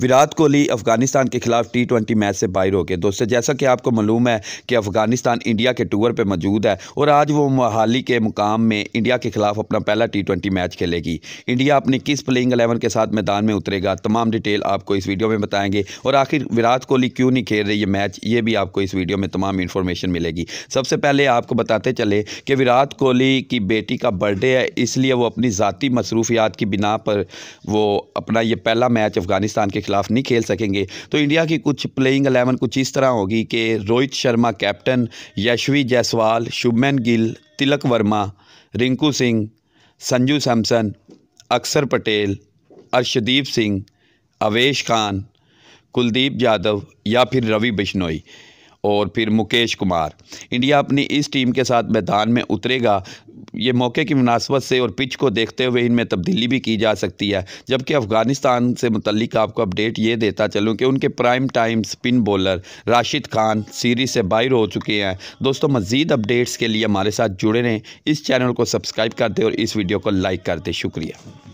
विराट कोहली अफगानिस्तान के खिलाफ T twenty match से बाहर हो गए दोस्तों जैसा कि आपको मालूम है कि अफगानिस्तान इंडिया के टूर पर मौजूद है और आज वो मोहाली के मुकाम में इंडिया के खिलाफ अपना पहला टी ट्वेंटी मैच खेलेगी इंडिया अपनी किस प्लेइंग अलेवन के साथ मैदान में उतरेगा तमाम डिटेल आपको इस वीडियो में बताएंगे और आखिर विराट कोहली क्यों नहीं खेल रही ये मैच ये भी आपको इस वीडियो में तमाम इन्फॉर्मेशन मिलेगी सबसे पहले आपको बताते चले कि विराट कोहली की बेटी का बर्थडे है इसलिए वो अपनी ज़ाती मसरूफियात की बिना पर वो अपना ये पहला मैच अफगानिस्तान के खिलाफ नहीं खेल सकेंगे तो इंडिया की कुछ प्लेइंग अलेवन कुछ इस तरह होगी कि रोहित शर्मा कैप्टन यशवी जायसवाल शुभमैन गिल तिलक वर्मा रिंकू सिंह संजू सैमसन अक्सर पटेल अर्शदीप सिंह अवेश खान कुलदीप यादव या फिर रवि बिश्नोई और फिर मुकेश कुमार इंडिया अपनी इस टीम के साथ मैदान में उतरेगा ये मौके की मुनासबत से और पिच को देखते हुए इनमें तब्दीली भी की जा सकती है जबकि अफगानिस्तान से मतलब आपको अपडेट ये देता चलूँ कि उनके prime time spin bowler Rashid Khan series से बाहर हो चुके हैं दोस्तों मज़ीद अपडेट्स के लिए हमारे साथ जुड़े रहें इस चैनल को सब्सक्राइब कर दें और इस वीडियो को लाइक कर दें शुक्रिया